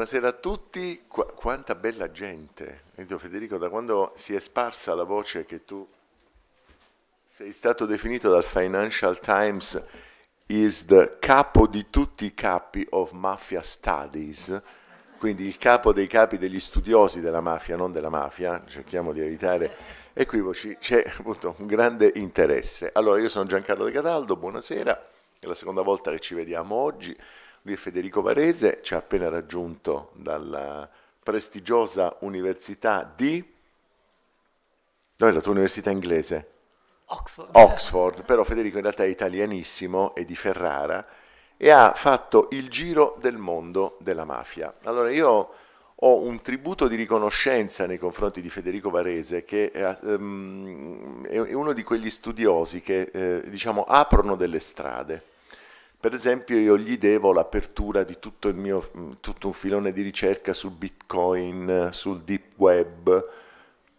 Buonasera a tutti, Qu- quanta bella gente. Federico, da quando si è sparsa la voce che tu sei stato definito dal Financial Times is the capo di tutti i capi of mafia studies, quindi il capo dei capi degli studiosi della mafia, non della mafia, cerchiamo di evitare equivoci, c'è appunto un grande interesse. Allora, io sono Giancarlo De Cataldo, buonasera, è la seconda volta che ci vediamo oggi. Lui è Federico Varese, ci ha appena raggiunto dalla prestigiosa università di... Dov'è la tua università inglese? Oxford. Oxford, però Federico in realtà è italianissimo, e di Ferrara e ha fatto il giro del mondo della mafia. Allora io ho un tributo di riconoscenza nei confronti di Federico Varese, che è, um, è uno di quegli studiosi che eh, diciamo, aprono delle strade. Per esempio io gli devo l'apertura di tutto, mio, mm, tutto un filone di ricerca su Bitcoin, sul deep web,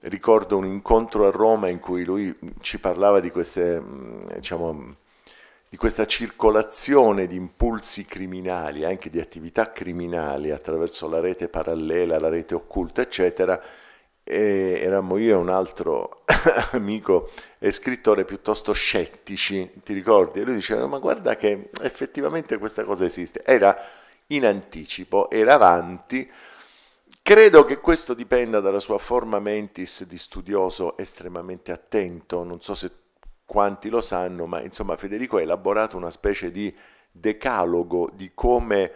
ricordo un incontro a Roma in cui lui mm, ci parlava di, queste, mm, diciamo, di questa circolazione di impulsi criminali, anche di attività criminali attraverso la rete parallela, la rete occulta, eccetera. E eravamo io e un altro amico e scrittore piuttosto scettici, ti ricordi? E lui diceva, ma guarda che effettivamente questa cosa esiste. Era in anticipo, era avanti. Credo che questo dipenda dalla sua forma mentis di studioso estremamente attento, non so se quanti lo sanno, ma insomma Federico ha elaborato una specie di decalogo di come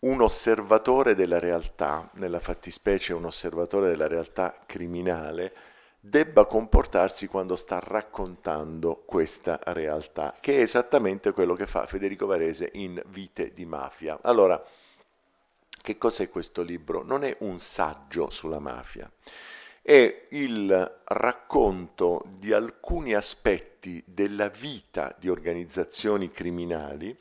un osservatore della realtà, nella fattispecie un osservatore della realtà criminale, debba comportarsi quando sta raccontando questa realtà, che è esattamente quello che fa Federico Varese in Vite di Mafia. Allora, che cos'è questo libro? Non è un saggio sulla mafia, è il racconto di alcuni aspetti della vita di organizzazioni criminali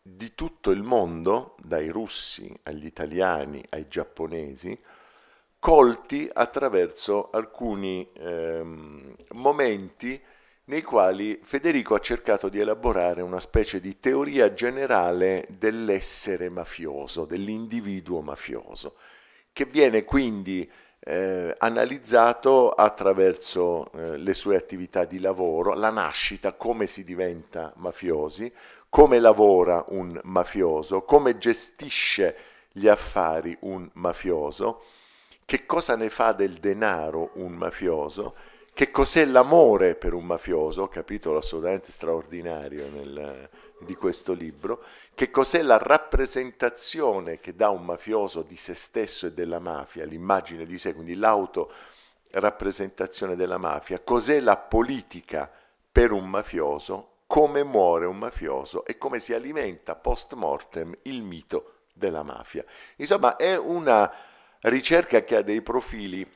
di tutto il mondo, dai russi agli italiani ai giapponesi, colti attraverso alcuni ehm, momenti nei quali Federico ha cercato di elaborare una specie di teoria generale dell'essere mafioso, dell'individuo mafioso, che viene quindi eh, analizzato attraverso eh, le sue attività di lavoro, la nascita, come si diventa mafiosi, come lavora un mafioso, come gestisce gli affari un mafioso che cosa ne fa del denaro un mafioso, che cos'è l'amore per un mafioso, capitolo assolutamente straordinario nel, di questo libro, che cos'è la rappresentazione che dà un mafioso di se stesso e della mafia, l'immagine di sé, quindi l'autorappresentazione della mafia, cos'è la politica per un mafioso, come muore un mafioso e come si alimenta post mortem il mito della mafia. Insomma, è una ricerca che ha dei profili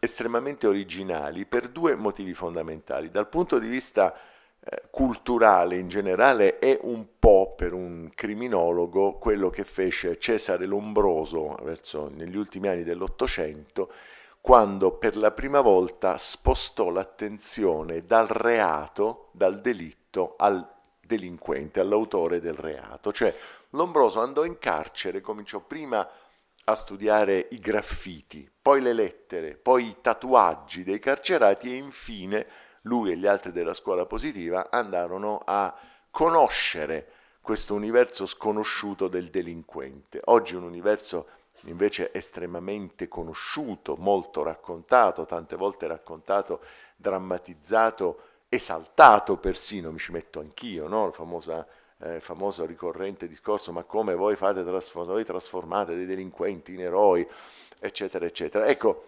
estremamente originali per due motivi fondamentali. Dal punto di vista eh, culturale in generale è un po' per un criminologo quello che fece Cesare Lombroso verso, negli ultimi anni dell'Ottocento quando per la prima volta spostò l'attenzione dal reato, dal delitto, al delinquente, all'autore del reato. Cioè Lombroso andò in carcere, cominciò prima a studiare i graffiti, poi le lettere, poi i tatuaggi dei carcerati e infine lui e gli altri della scuola positiva andarono a conoscere questo universo sconosciuto del delinquente. Oggi un universo invece estremamente conosciuto, molto raccontato, tante volte raccontato, drammatizzato, esaltato persino, mi ci metto anch'io, no? la famosa eh, famoso ricorrente discorso, ma come voi, fate, voi trasformate dei delinquenti in eroi, eccetera, eccetera. Ecco,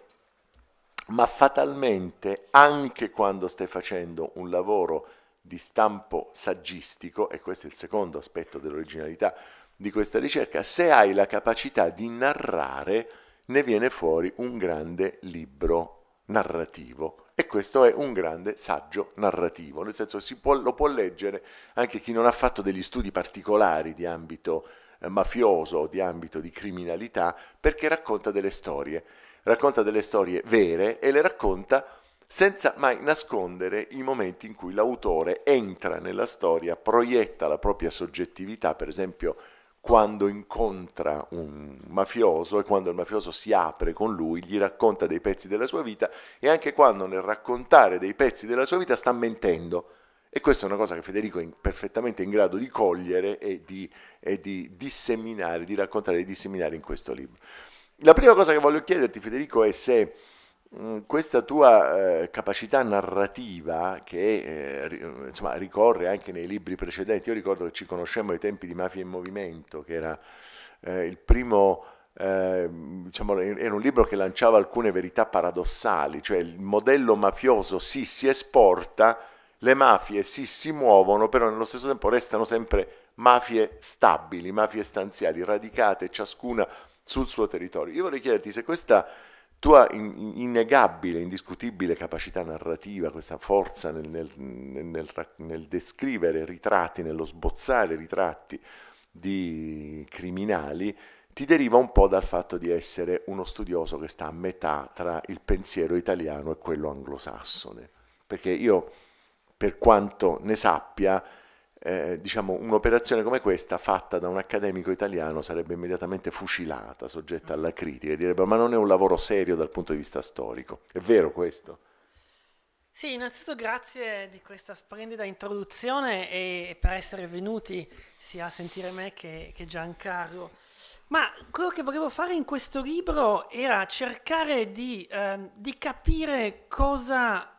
ma fatalmente anche quando stai facendo un lavoro di stampo saggistico, e questo è il secondo aspetto dell'originalità di questa ricerca, se hai la capacità di narrare, ne viene fuori un grande libro narrativo. E questo è un grande saggio narrativo, nel senso che lo può leggere anche chi non ha fatto degli studi particolari di ambito eh, mafioso, di ambito di criminalità, perché racconta delle storie, racconta delle storie vere e le racconta senza mai nascondere i momenti in cui l'autore entra nella storia, proietta la propria soggettività, per esempio quando incontra un mafioso e quando il mafioso si apre con lui, gli racconta dei pezzi della sua vita e anche quando nel raccontare dei pezzi della sua vita sta mentendo. E questa è una cosa che Federico è perfettamente in grado di cogliere e di, e di disseminare, di raccontare e disseminare in questo libro. La prima cosa che voglio chiederti Federico è se Mm, questa tua eh, capacità narrativa che eh, mm, insomma, ricorre anche nei libri precedenti, io ricordo che ci conoscemmo ai tempi di Mafia in Movimento, che era eh, il primo, ehm, diciamo, era un libro che lanciava alcune verità paradossali, cioè il modello mafioso sì si esporta, le mafie sì si muovono, però nello stesso tempo restano sempre mafie stabili, mafie stanziali, radicate ciascuna sul suo territorio. Io vorrei chiederti se questa tua innegabile, indiscutibile capacità narrativa, questa forza nel, nel, nel, nel descrivere ritratti, nello sbozzare ritratti di criminali, ti deriva un po' dal fatto di essere uno studioso che sta a metà tra il pensiero italiano e quello anglosassone. Perché io, per quanto ne sappia, eh, diciamo, un'operazione come questa fatta da un accademico italiano sarebbe immediatamente fucilata, soggetta alla critica, e direbbe ma non è un lavoro serio dal punto di vista storico. È vero questo? Sì, innanzitutto grazie di questa splendida introduzione e per essere venuti sia a sentire me che, che Giancarlo. Ma quello che volevo fare in questo libro era cercare di, eh, di capire cosa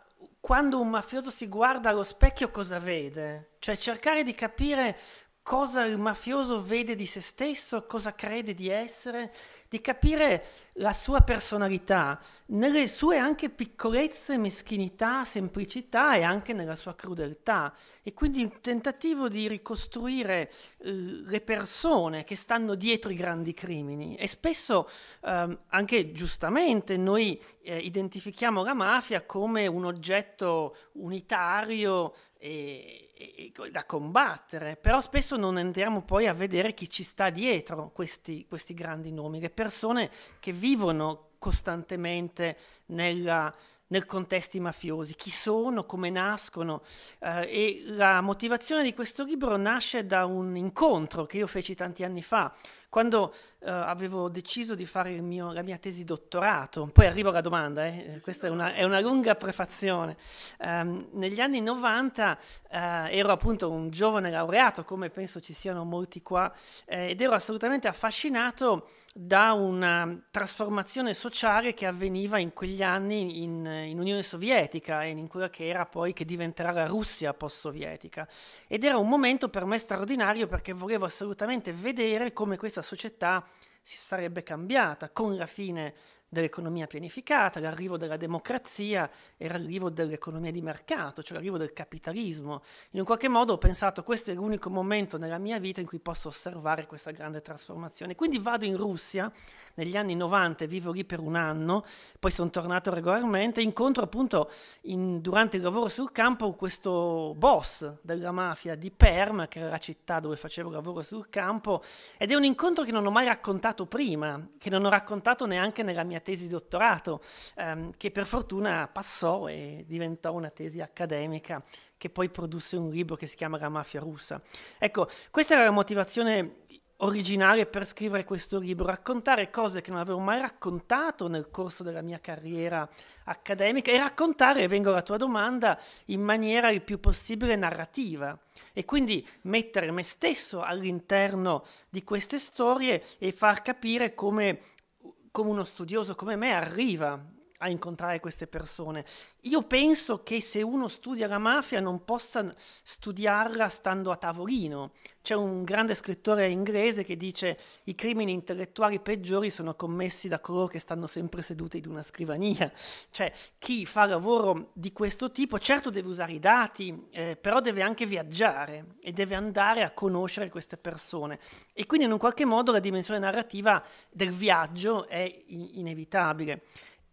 quando un mafioso si guarda allo specchio cosa vede, cioè cercare di capire cosa il mafioso vede di se stesso, cosa crede di essere, di capire la sua personalità nelle sue anche piccolezze, meschinità, semplicità e anche nella sua crudeltà. E quindi il tentativo di ricostruire eh, le persone che stanno dietro i grandi crimini. E spesso, eh, anche giustamente, noi eh, identifichiamo la mafia come un oggetto unitario e, e, e da combattere, però spesso non andiamo poi a vedere chi ci sta dietro questi, questi grandi nomi. Le persone che vivono costantemente nella, nel contesti mafiosi, chi sono, come nascono eh, e la motivazione di questo libro nasce da un incontro che io feci tanti anni fa, quando eh, avevo deciso di fare mio, la mia tesi dottorato. Poi arrivo alla domanda, eh. questa è una, è una, lunga prefazione. Um, negli anni 90 uh, eh, ero appunto un giovane laureato, come penso ci siano molti qua, eh, ed ero assolutamente affascinato da una trasformazione sociale che avveniva in quegli anni in, in Unione Sovietica e in quella che era poi che diventerà la Russia post-sovietica. Ed era un momento per me straordinario perché volevo assolutamente vedere come questa società si sarebbe cambiata con la fine dell'economia pianificata, l'arrivo della democrazia e l'arrivo dell'economia di mercato, cioè l'arrivo del capitalismo. In un qualche modo ho pensato questo è l'unico momento nella mia vita in cui posso osservare questa grande trasformazione. Quindi vado in Russia negli anni 90, vivo lì per un anno, poi sono tornato regolarmente, incontro appunto in, durante il lavoro sul campo questo boss della mafia di Perm, che era la città dove facevo lavoro sul campo, ed è un incontro che non ho mai raccontato prima, che non ho raccontato neanche nella mia tesi di dottorato, ehm, che per fortuna passò e diventò una tesi accademica che poi produsse un libro che si chiama La mafia russa. Ecco, questa era la motivazione originale per scrivere questo libro, raccontare cose che non avevo mai raccontato nel corso della mia carriera accademica e raccontare, vengo alla tua domanda, in maniera il più possibile narrativa e quindi mettere me stesso all'interno di queste storie e far capire come come uno studioso come me arriva a incontrare queste persone. Io penso che se uno studia la mafia non possa studiarla stando a tavolino. C'è un grande scrittore inglese che dice i crimini intellettuali peggiori sono commessi da coloro che stanno sempre seduti in una scrivania. Cioè chi fa lavoro di questo tipo certo deve usare i dati, eh, però deve anche viaggiare e deve andare a conoscere queste persone. E quindi in un qualche modo la dimensione narrativa del viaggio è in- inevitabile.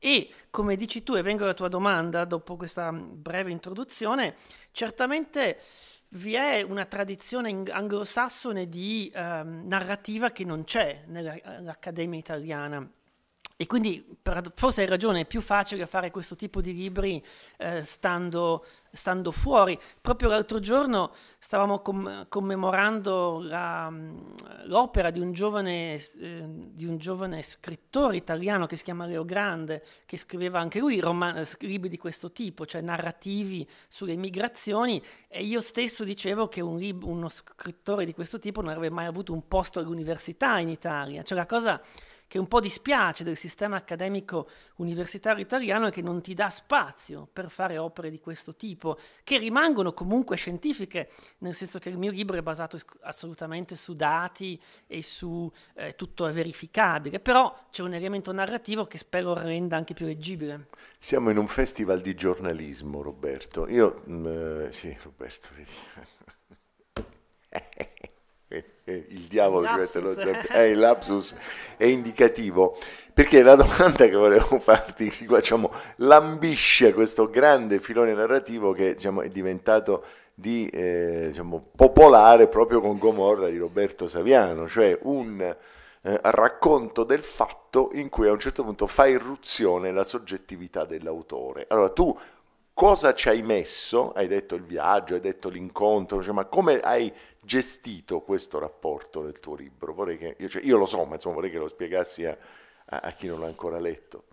E come dici tu, e vengo alla tua domanda dopo questa mm, breve introduzione, certamente vi è una tradizione anglosassone di eh, narrativa che non c'è nell'Accademia eh, italiana e quindi per, forse hai ragione, è più facile fare questo tipo di libri eh, stando, stando, fuori. Proprio l'altro giorno stavamo com commemorando mm, l'opera di, eh, di, un giovane scrittore italiano che si chiama Leo Grande, che scriveva anche lui libri di questo tipo, cioè narrativi sulle migrazioni, e io stesso dicevo che un uno scrittore di questo tipo non avrebbe mai avuto un posto all'università in Italia. Cioè la cosa che un po' dispiace del sistema accademico universitario italiano è che non ti dà spazio per fare opere di questo tipo, che rimangono comunque scientifiche, nel senso che il mio libro è basato assolutamente su dati e su eh, tutto è verificabile, però c'è un elemento narrativo che spero renda anche più leggibile. Siamo in un festival di giornalismo, Roberto. Io... Mh, mm, eh, sì, Roberto, vedi. Eh, eh, il diavolo ci mette lo zampino, eh, il lapsus è indicativo, perché la domanda che volevo farti diciamo, lambisce questo grande filone narrativo che diciamo, è diventato di, eh, diciamo, popolare proprio con Gomorra di Roberto Saviano, cioè un eh, racconto del fatto in cui a un certo punto fa irruzione la soggettività dell'autore. Allora tu cosa ci hai messo? Hai detto il viaggio, hai detto l'incontro, cioè, ma come hai gestito questo rapporto nel tuo libro? Che, io, cioè, io, lo so, ma insomma, vorrei che lo spiegassi a, a, a chi non l'ha ancora letto.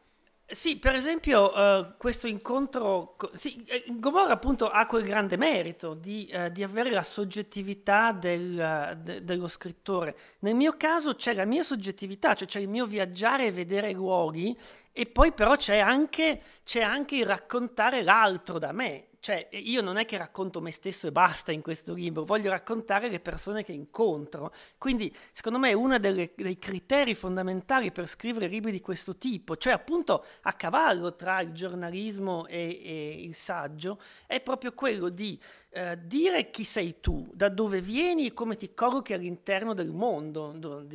Sì, per esempio uh, questo incontro, sì, eh, Gomorra appunto ha quel grande merito di, uh, di avere la soggettività del, uh, de, dello scrittore. Nel mio caso c'è la mia soggettività, cioè c'è il mio viaggiare e vedere luoghi e poi però c'è anche, anche, il raccontare l'altro da me, cioè, io non è che racconto me stesso e basta in questo libro, voglio raccontare le persone che incontro. Quindi, secondo me, è uno delle, dei criteri fondamentali per scrivere libri di questo tipo, cioè appunto a cavallo tra il giornalismo e, e il saggio, è proprio quello di eh, dire chi sei tu, da dove vieni e come ti collochi all'interno del mondo,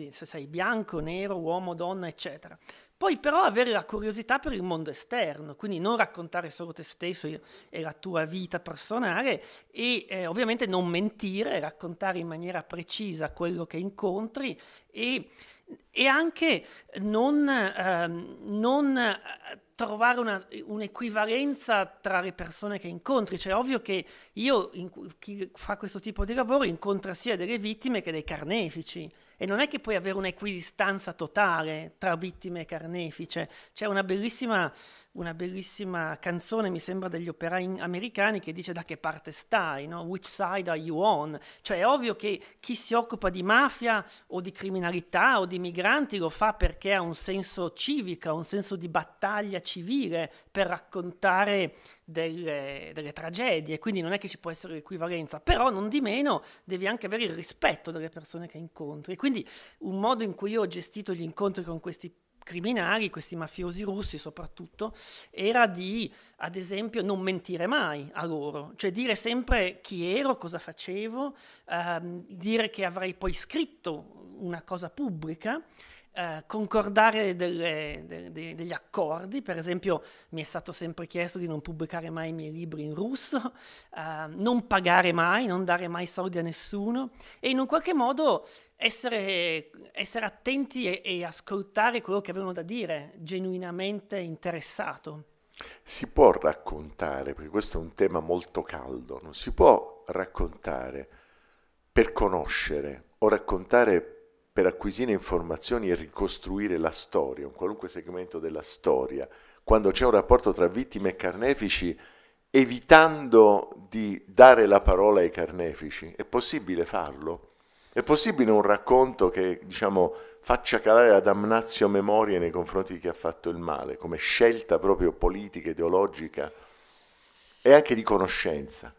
se sei bianco, nero, uomo, donna, eccetera. Poi però avere la curiosità per il mondo esterno, quindi non raccontare solo te stesso e la tua vita personale e eh, ovviamente non mentire, raccontare in maniera precisa quello che incontri e, e anche non, ehm, non eh, trovare una, un'equivalenza tra le persone che incontri. Cioè, è ovvio che io, in, chi fa questo tipo di lavoro, incontra sia delle vittime che dei carnefici e non è che puoi avere un'equidistanza totale tra vittime e carnefice. C'è una bellissima una bellissima canzone, mi sembra, degli operai americani che dice da che parte stai, no? which side are you on? Cioè è ovvio che chi si occupa di mafia o di criminalità o di migranti lo fa perché ha un senso civico, un senso di battaglia civile per raccontare delle, delle tragedie, quindi non è che ci può essere l'equivalenza, però non di meno devi anche avere il rispetto delle persone che incontri. Quindi un modo in cui io ho gestito gli incontri con questi criminali, questi mafiosi russi soprattutto, era di, ad esempio, non mentire mai a loro, cioè dire sempre chi ero, cosa facevo, ehm, dire che avrei poi scritto una cosa pubblica eh, concordare delle, de, de, degli accordi, per esempio mi è stato sempre chiesto di non pubblicare mai i miei libri in russo, eh, non pagare mai, non dare mai soldi a nessuno e in un qualche modo essere, essere attenti e, e ascoltare quello che avevano da dire, genuinamente interessato. Si può raccontare, perché questo è un tema molto caldo, non si può raccontare per conoscere o raccontare per acquisire informazioni e ricostruire la storia, un qualunque segmento della storia, quando c'è un rapporto tra vittime e carnefici, evitando di dare la parola ai carnefici, è possibile farlo? È possibile un racconto che, diciamo, faccia calare la damnazio memoria nei confronti di chi ha fatto il male, come scelta proprio politica, ideologica e anche di conoscenza?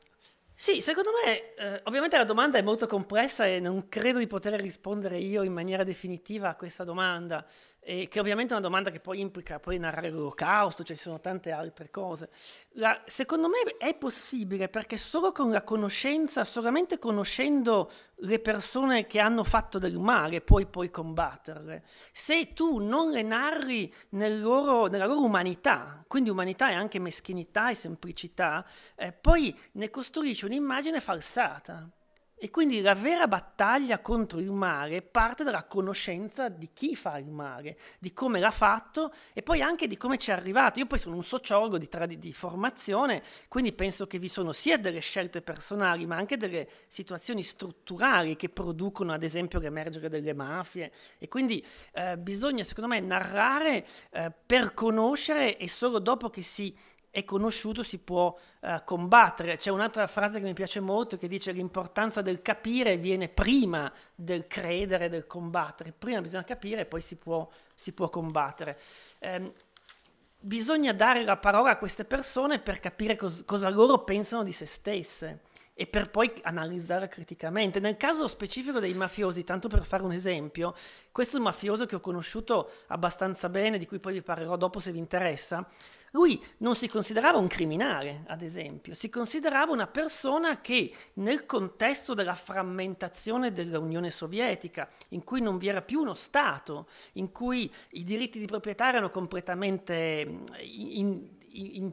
Sì, secondo me, eh, ovviamente la domanda è molto complessa e non credo di poter rispondere io in maniera definitiva a questa domanda eh, che ovviamente è una domanda che poi implica poi narrare l'olocausto, cioè ci sono tante altre cose. La, secondo me è possibile perché solo con la conoscenza, solamente conoscendo le persone che hanno fatto del male, puoi poi combatterle. Se tu non le narri nel loro, nella loro umanità, quindi umanità è anche meschinità e semplicità, eh, poi ne costruisci un'immagine falsata. E quindi la vera battaglia contro il mare parte dalla conoscenza di chi fa il mare, di come l'ha fatto e poi anche di come ci è arrivato. Io poi sono un sociologo di, di, formazione, quindi penso che vi sono sia delle scelte personali, ma anche delle situazioni strutturali che producono, ad esempio, l'emergere delle mafie. E quindi eh, bisogna, secondo me, narrare eh, per conoscere e solo dopo che si è conosciuto si può eh, combattere. C'è un'altra frase che mi piace molto che dice l'importanza del capire viene prima del credere, del combattere. Prima bisogna capire e poi si può, si può combattere. Eh, bisogna dare la parola a queste persone per capire cos- cosa loro pensano di se stesse e per poi analizzare criticamente. Nel caso specifico dei mafiosi, tanto per fare un esempio, questo mafioso che ho conosciuto abbastanza bene, di cui poi vi parlerò dopo se vi interessa, lui non si considerava un criminale, ad esempio, si considerava una persona che nel contesto della frammentazione dell'Unione Sovietica, in cui non vi era più uno Stato, in cui i diritti di proprietà erano completamente mm, in, in, in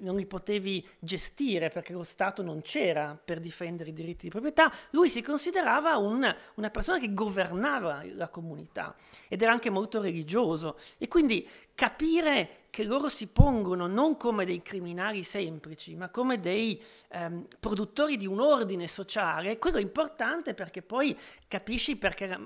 non li potevi gestire perché lo Stato non c'era per difendere i diritti di proprietà, lui si considerava un, una persona che governava la comunità ed era anche molto religioso e quindi capire che loro si pongono non come dei criminali semplici, ma come dei ehm, produttori di un ordine sociale, quello è importante perché poi capisci perché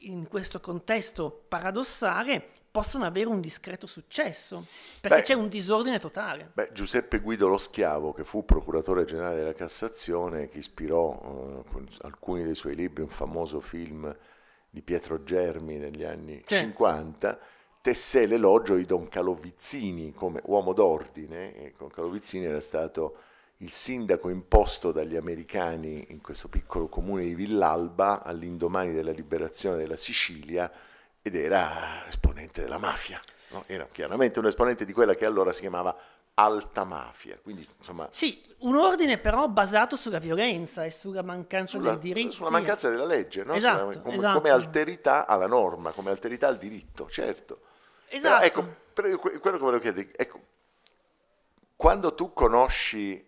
in questo contesto paradossale possono avere un discreto successo, perché beh, c'è un disordine totale. Beh, Giuseppe Guido Lo Schiavo, che fu procuratore generale della Cassazione, che ispirò eh, alcuni dei suoi libri un famoso film di Pietro Germi negli anni C'è. 50, tessè l'elogio di Don Calovizzini come uomo d'ordine, e con Calovizzini era stato il sindaco imposto dagli americani in questo piccolo comune di Villalba all'indomani della liberazione della Sicilia, ed era esponente della mafia. No? Era chiaramente un esponente di quella che allora si chiamava alta mafia. Quindi, insomma, sì, un ordine però basato sulla violenza e sulla mancanza sulla, del diritto. Sulla mancanza della legge, no? esatto, sulla, come, esatto. come, alterità alla norma, come alterità al diritto, certo. Esatto. Ecco, però, ecco, quello che volevo chiedere, ecco, quando tu conosci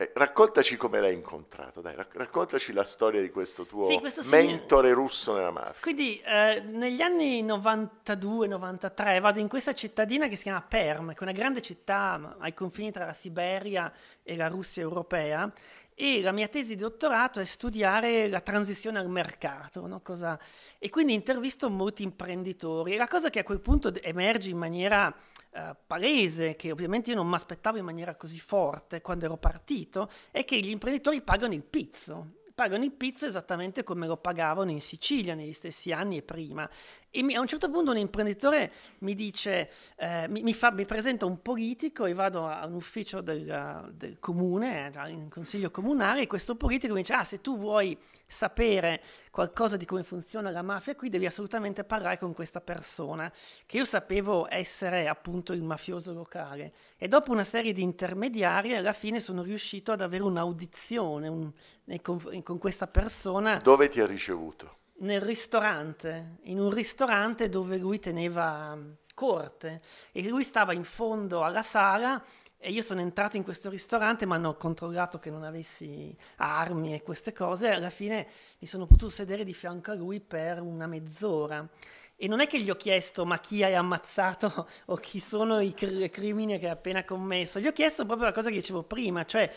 eh, raccontaci come l'hai incontrato, dai, raccontaci la storia di questo tuo sì, questo mentore signor... russo nella mafia. Quindi eh, negli anni 92-93 vado in questa cittadina che si chiama Perm, che è una grande città ai confini tra la Siberia e la Russia europea, e la mia tesi di dottorato è studiare la transizione al mercato, no? cosa... e quindi intervisto molti imprenditori. E la cosa che a quel punto emerge in maniera eh, palese, che ovviamente io non mi aspettavo in maniera così forte quando ero partito, è che gli imprenditori pagano il pizzo. Pagano il pizzo esattamente come lo pagavano in Sicilia negli stessi anni e prima. E mi, a un certo punto un imprenditore mi dice, eh, mi, mi, fa, mi, presenta un politico, e vado a un ufficio del, del comune, in consiglio comunale, e questo politico mi dice, ah se tu vuoi sapere qualcosa di come funziona la mafia qui, devi assolutamente parlare con questa persona, che io sapevo essere appunto il mafioso locale. E dopo una serie di intermediari, alla fine sono riuscito ad avere un'audizione un, con, con questa persona. Dove ti ha ricevuto? nel ristorante, in un ristorante dove lui teneva mm, corte e lui stava in fondo alla sala e io sono entrato in questo ristorante ma hanno controllato che non avessi armi e queste cose e alla fine mi sono potuto sedere di fianco a lui per una mezz'ora e non è che gli ho chiesto ma chi hai ammazzato o chi sono i cr- crimini che hai appena commesso, gli ho chiesto proprio la cosa che dicevo prima, cioè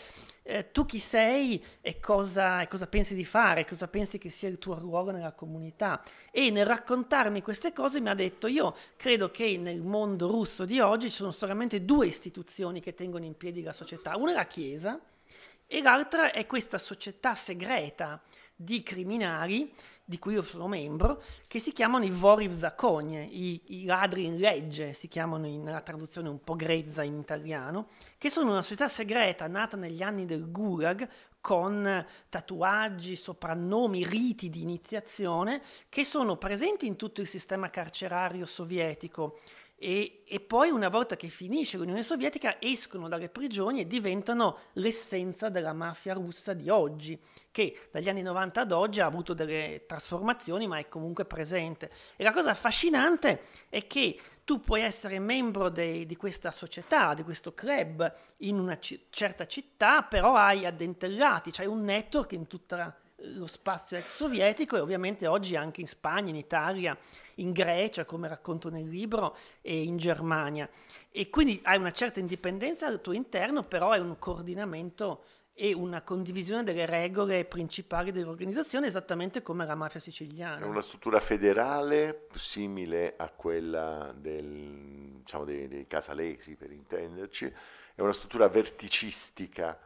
eh, tu chi sei e cosa, e cosa, pensi di fare, cosa pensi che sia il tuo ruolo nella comunità. E nel raccontarmi queste cose mi ha detto io credo che nel mondo russo di oggi ci sono solamente due istituzioni che tengono in piedi la società, una è la Chiesa e l'altra è questa società segreta di criminali di cui io sono membro, che si chiamano i Voriv zacogne, i, i, ladri in legge, si chiamano in, nella traduzione un po' grezza in italiano, che sono una società segreta nata negli anni del Gulag con tatuaggi, soprannomi, riti di iniziazione che sono presenti in tutto il sistema carcerario sovietico e, e, poi una volta che finisce l'Unione Sovietica escono dalle prigioni e diventano l'essenza della mafia russa di oggi, che dagli anni 90 ad oggi ha avuto delle trasformazioni ma è comunque presente. E la cosa affascinante è che tu puoi essere membro dei, di questa società, di questo club in una ci- certa città, però hai addentellati, cioè un network in tutta la lo spazio ex sovietico e ovviamente oggi anche in Spagna, in Italia, in Grecia, come racconto nel libro, e in Germania. E quindi hai una certa indipendenza al tuo interno, però è un coordinamento e una condivisione delle regole principali dell'organizzazione, esattamente come la mafia siciliana. È una struttura federale simile a quella del, diciamo, dei, dei casalesi, per intenderci, è una struttura verticistica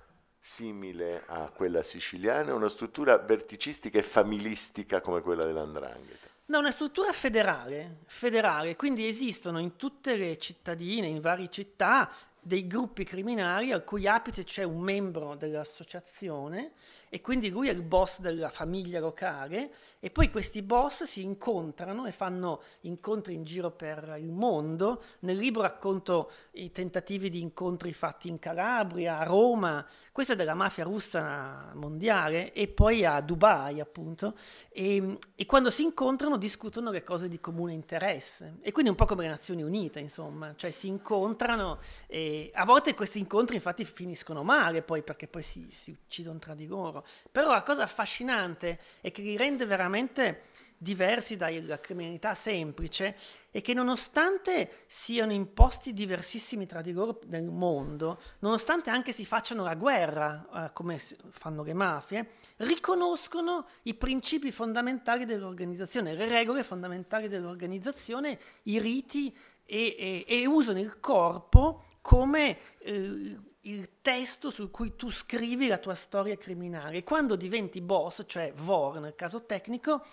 simile a quella siciliana, una struttura verticistica e familistica come quella dell'Andrangheta? No, una struttura federale, federale, quindi esistono in tutte le cittadine, in varie città, dei gruppi criminali al cui apice c'è un membro dell'associazione e quindi lui è il boss della famiglia locale e poi questi boss si incontrano e fanno incontri in giro per il mondo. Nel libro racconto i tentativi di incontri fatti in Calabria, a Roma, questa è della mafia russa mondiale e poi a Dubai appunto e, e quando si incontrano discutono le cose di comune interesse e quindi un po' come le Nazioni Unite insomma, cioè si incontrano e a volte questi incontri infatti finiscono male poi perché poi si, si uccidono tra di loro. Però la cosa affascinante e che li rende veramente diversi dalla criminalità semplice è che nonostante siano in posti diversissimi tra di loro nel mondo, nonostante anche si facciano la guerra eh, come fanno le mafie, riconoscono i principi fondamentali dell'organizzazione, le regole fondamentali dell'organizzazione, i riti e, e, e usano il corpo come... Eh, il testo su cui tu scrivi la tua storia criminale. Quando diventi boss, cioè vor nel caso tecnico,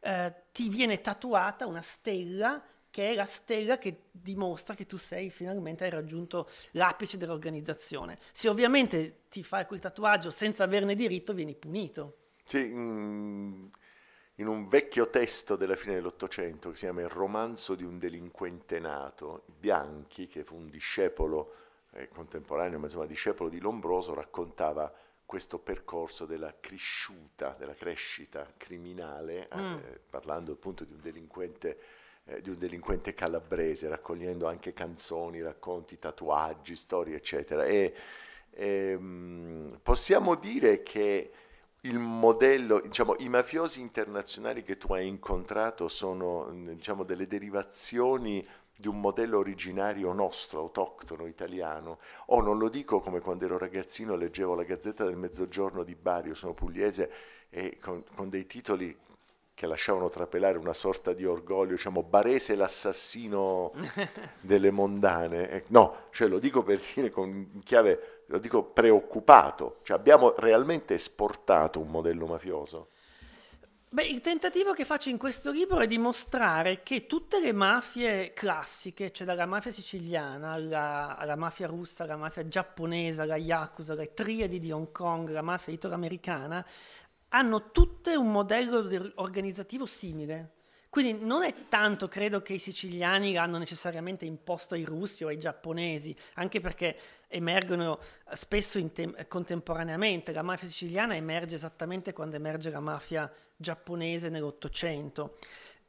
eh, ti viene tatuata una stella che è la stella che dimostra che tu sei finalmente hai raggiunto l'apice dell'organizzazione. Se ovviamente ti fai quel tatuaggio senza averne diritto, vieni punito. Sì, in un vecchio testo della fine dell'Ottocento che si chiama Il romanzo di un delinquente nato, Bianchi, che fu un discepolo eh, contemporaneo, ma insomma discepolo di Lombroso, raccontava questo percorso della cresciuta, della crescita criminale, eh, mm. eh, parlando appunto di un delinquente eh, di un delinquente calabrese, raccogliendo anche canzoni, racconti, tatuaggi, storie, eccetera. E, e ehm, possiamo dire che il modello, diciamo, i mafiosi internazionali che tu hai incontrato sono diciamo, delle derivazioni di un modello originario nostro, autoctono, italiano. Oh, non lo dico come quando ero ragazzino, leggevo la Gazzetta del Mezzogiorno di Bari, sono pugliese, e con, con dei titoli che lasciavano trapelare una sorta di orgoglio, diciamo, Barese l'assassino delle mondane. No, cioè lo dico per dire con chiave, lo dico preoccupato, cioè abbiamo realmente esportato un modello mafioso. Beh, il tentativo che faccio in questo libro è dimostrare che tutte le mafie classiche, cioè dalla mafia siciliana alla, alla mafia russa, alla mafia giapponese, alla Yakuza, alle triadi di Hong Kong, alla mafia italo-americana, hanno tutte un modello organizzativo simile. Quindi non è tanto credo che i siciliani l'hanno necessariamente imposto ai russi o ai giapponesi, anche perché emergono eh, spesso te- eh, contemporaneamente. La mafia siciliana emerge esattamente quando emerge la mafia giapponese nell'Ottocento.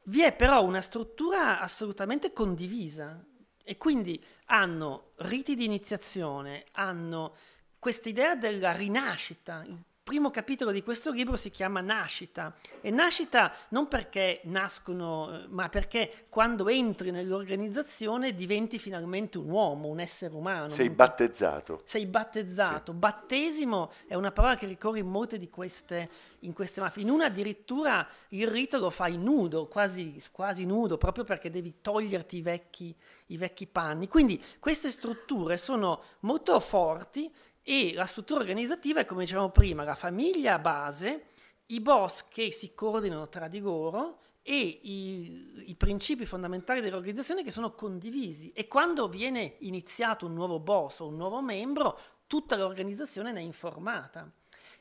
Vi è però una struttura assolutamente condivisa e quindi hanno riti di iniziazione, hanno questa idea della rinascita, il primo capitolo di questo libro si chiama Nascita e nascita non perché nascono, eh, ma perché quando entri nell'organizzazione diventi finalmente un uomo, un essere umano. Sei battezzato. Sei battezzato. Sì. Battesimo è una parola che ricorre in molte di queste, in queste mafie. In una addirittura il rito lo fai nudo, quasi, quasi nudo, proprio perché devi toglierti i vecchi, i vecchi panni. Quindi queste strutture sono molto forti e la struttura organizzativa è, come dicevamo prima, la famiglia base, i boss che si coordinano tra di loro e i, i, principi fondamentali dell'organizzazione che sono condivisi. E quando viene iniziato un nuovo boss o un nuovo membro, tutta l'organizzazione ne è informata.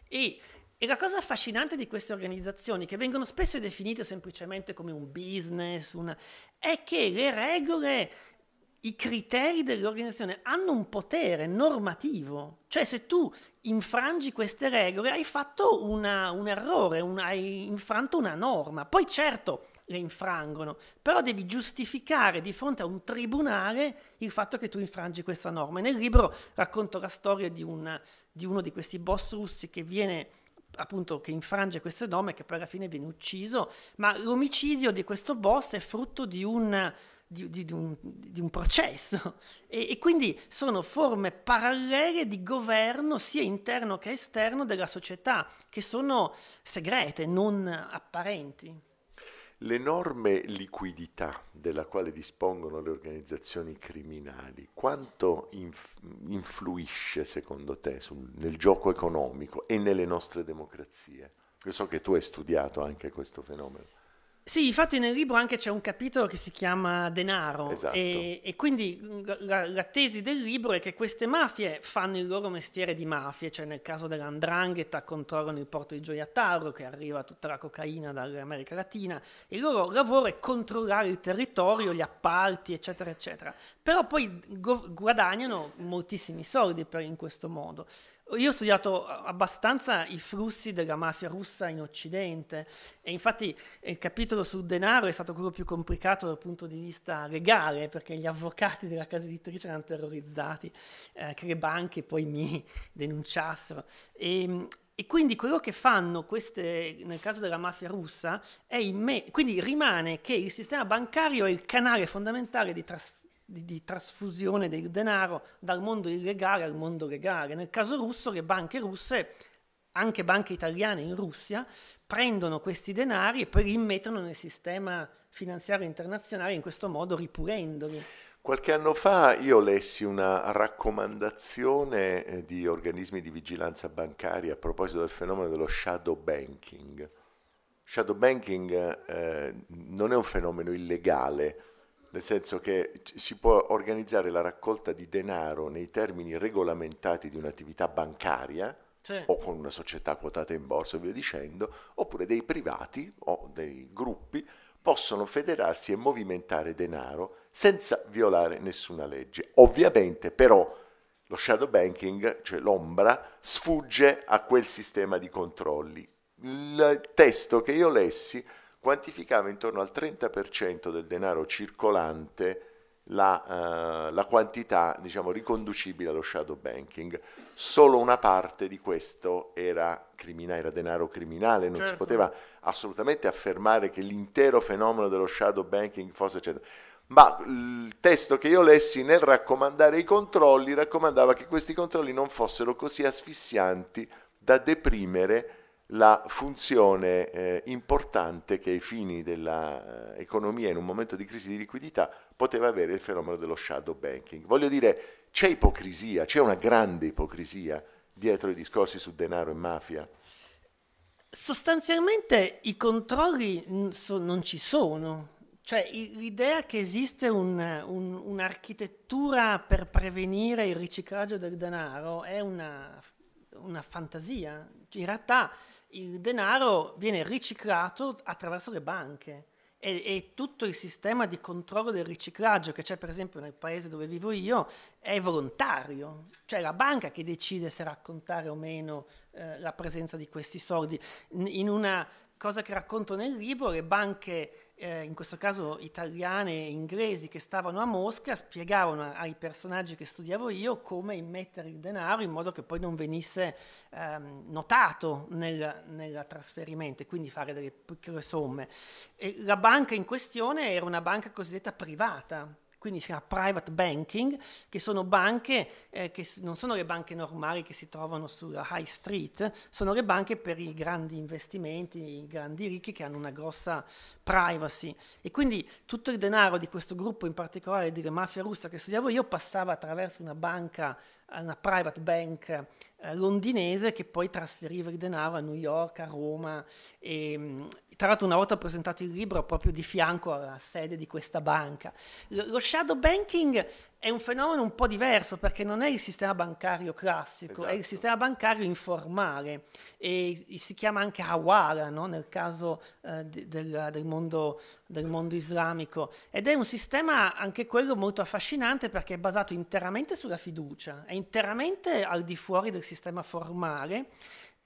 E, e la cosa affascinante di queste organizzazioni, che vengono spesso definite semplicemente come un business, una, è che le regole i criteri dell'organizzazione hanno un potere normativo, cioè se tu infrangi queste regole hai fatto una, un errore, un, hai infranto una norma, poi certo le infrangono, però devi giustificare di fronte a un tribunale il fatto che tu infrangi questa norma. E nel libro racconto la storia di, una, di uno di questi boss russi che viene appunto che infrange queste norme e che poi alla fine viene ucciso, ma l'omicidio di questo boss è frutto di un di, di, di, un, di un, processo e, e quindi sono forme parallele di governo sia interno che esterno della società che sono segrete, non apparenti. L'enorme liquidità della quale dispongono le organizzazioni criminali, quanto inf- influisce secondo te sul, nel gioco economico e nelle nostre democrazie? Io so che tu hai studiato anche questo fenomeno. Sì, infatti nel libro anche c'è un capitolo che si chiama denaro esatto. e, e, quindi la, la, tesi del libro è che queste mafie fanno il loro mestiere di mafie, cioè nel caso dell'andrangheta controllano il porto di Gioia Tauro che arriva tutta la cocaina dall'America Latina, e il loro lavoro è controllare il territorio, gli appalti eccetera eccetera, però poi guadagnano moltissimi soldi per, in questo modo io ho studiato abbastanza i flussi della mafia russa in Occidente e infatti eh, il capitolo sul denaro è stato quello più complicato dal punto di vista legale perché gli avvocati della casa editrice erano terrorizzati eh, che le banche poi mi denunciassero. E, ehm, e quindi quello che fanno queste, nel caso della mafia russa, è in me, quindi rimane che il sistema bancario è il canale fondamentale di trasferimento di, di trasfusione del denaro dal mondo illegale al mondo legale. Nel caso russo le banche russe anche banche italiane in Russia prendono questi denari e poi li immettono nel sistema finanziario internazionale in questo modo ripulendoli. Qualche anno fa io lessi una raccomandazione eh, di organismi di vigilanza bancaria a proposito del fenomeno dello shadow banking. Shadow banking eh, non è un fenomeno illegale, nel senso che si può organizzare la raccolta di denaro nei termini regolamentati di un'attività bancaria sì. o con una società quotata in borsa e via dicendo, oppure dei privati o dei gruppi possono federarsi e movimentare denaro senza violare nessuna legge. Ovviamente però lo shadow banking, cioè l'ombra, sfugge a quel sistema di controlli. Il testo che io lessi quantificava intorno al 30% del denaro circolante la, eh, la quantità diciamo, riconducibile allo shadow banking. Solo una parte di questo era, crimina, era denaro criminale, non certo. si poteva assolutamente affermare che l'intero fenomeno dello shadow banking fosse... Eccetera ma il testo che io lessi nel raccomandare i controlli raccomandava che questi controlli non fossero così asfissianti da deprimere la funzione eh, importante che ai fini dell'economia eh, in un momento di crisi di liquidità poteva avere il fenomeno dello shadow banking. Voglio dire, c'è ipocrisia, c'è una grande ipocrisia dietro i discorsi su denaro e mafia. Sostanzialmente i controlli non ci sono, cioè l'idea che esiste un'architettura un, un per prevenire il riciclaggio del denaro è una, una fantasia. In realtà il denaro viene riciclato attraverso le banche e, e, tutto il sistema di controllo del riciclaggio che c'è per esempio nel paese dove vivo io è volontario, cioè la banca che decide se raccontare o meno eh, la presenza di questi soldi. In una cosa che racconto nel libro, le banche eh, in questo caso italiane e inglesi che stavano a Mosca, spiegavano ai personaggi che studiavo io come immettere il denaro in modo che poi non venisse ehm, notato nel, nel, trasferimento e quindi fare delle piccole somme. E la banca in questione era una banca cosiddetta privata, quindi si chiama private banking, che sono banche eh, che non sono le banche normali che si trovano sulla high street, sono le banche per i grandi investimenti, i grandi ricchi che hanno una grossa privacy e quindi tutto il denaro di questo gruppo in particolare, di mafia russa che studiavo io, passava attraverso una banca una private bank eh, londinese che poi trasferiva il denaro a New York, a Roma. E, mm, tra l'altro una volta ho presentato il libro proprio di fianco alla sede di questa banca. lo shadow banking è un fenomeno un po' diverso perché non è il sistema bancario classico, esatto. è il esatto. sistema bancario informale e si chiama anche Hawala no? nel caso eh, del, del, mondo, del, mondo, islamico ed è un sistema anche quello molto affascinante perché è basato interamente sulla fiducia, è interamente al di fuori del sistema formale